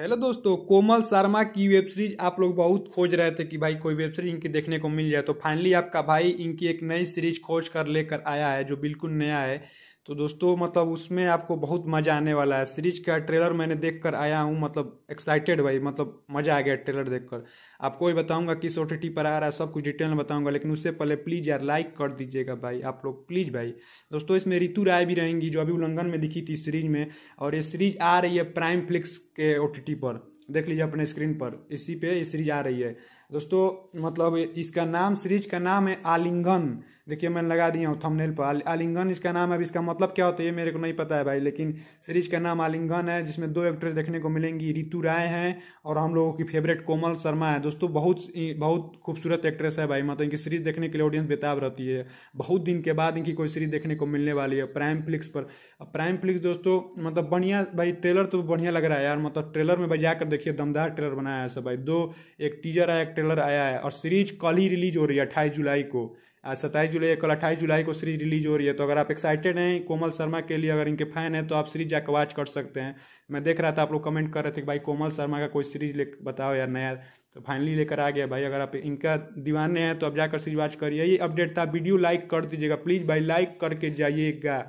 hello दोस्तों कोमल शर्मा की web series आप लोग बहुत खोज रहे थे कि भाई कोई वेब सीरीज इनकी देखने को मिल जाए तो फाइनली आपका भाई इनकी एक नई सीरीज खोज कर लेकर आया है जो बिल्कुल नया है तो दोस्तों मतलब उसमें आपको बहुत मज़ा आने वाला है सीरीज का ट्रेलर मैंने देख कर आया हूँ मतलब एक्साइटेड भाई मतलब मज़ा आ गया ट्रेलर देख कर आपको भी बताऊँगा किस ओ पर आ रहा है सब कुछ डिटेल में बताऊँगा लेकिन उससे पहले प्लीज़ यार लाइक कर दीजिएगा भाई आप लोग प्लीज़ भाई दोस्तों इसमें ऋतु राय भी रहेंगी जो अभी उल्लंघन में दिखी थी सीरीज में और ये सीरीज आ रही है प्राइम फ्लिक्स के ओ पर देख लीजिए अपने स्क्रीन पर इसी पे ये सीरीज आ रही है दोस्तों मतलब इसका नाम सीरीज का नाम है आलिंगन देखिए मैंने लगा दिया हूँ थंबनेल पर आलिंगन इसका नाम है अब इसका मतलब क्या होता है ये मेरे को नहीं पता है भाई लेकिन सीरीज का नाम आलिंगन है जिसमें दो एक्ट्रेस देखने को मिलेंगी रितु राय हैं और हम लोगों की फेवरेट कोमल शर्मा है दोस्तों बहुत बहुत खूबसूरत एक्ट्रेस है भाई मतलब इनकी सीरीज देखने के लिए ऑडियंस बेताब रहती है बहुत दिन के बाद इनकी कोई सीरीज देखने को मिलने वाली है प्राइम फ्लिक्स पर प्राइम फ्लिक्स दोस्तों मतलब बढ़िया भाई ट्रेलर तो बढ़िया लग रहा है यार मतलब ट्रेलर में भाई जाकर देखिए दमदार ट्रेलर बनाया है सब भाई दो एक टीजर आया एक ट्रेलर आया है और सीरीज कल ही रिलीज हो रही है अट्ठाईस जुलाई को सत्ताईस जुलाई कल अट्ठाईस जुलाई को सीरीज रिलीज हो रही है तो अगर आप एक्साइटेड हैं कोमल शर्मा के लिए अगर इनके फैन हैं तो आप सीरीज जाकर वॉच कर सकते हैं मैं देख रहा था आप लोग कमेंट कर रहे थे कि भाई कोमल शर्मा का कोई सीरीज ले बताओ यार नया तो फाइनली लेकर आ गया भाई अगर आप इनका दीवाने हैं तो आप जाकर सीरीज वॉच करिए ये अपडेट था वीडियो लाइक कर दीजिएगा प्लीज़ भाई लाइक करके जाइएगा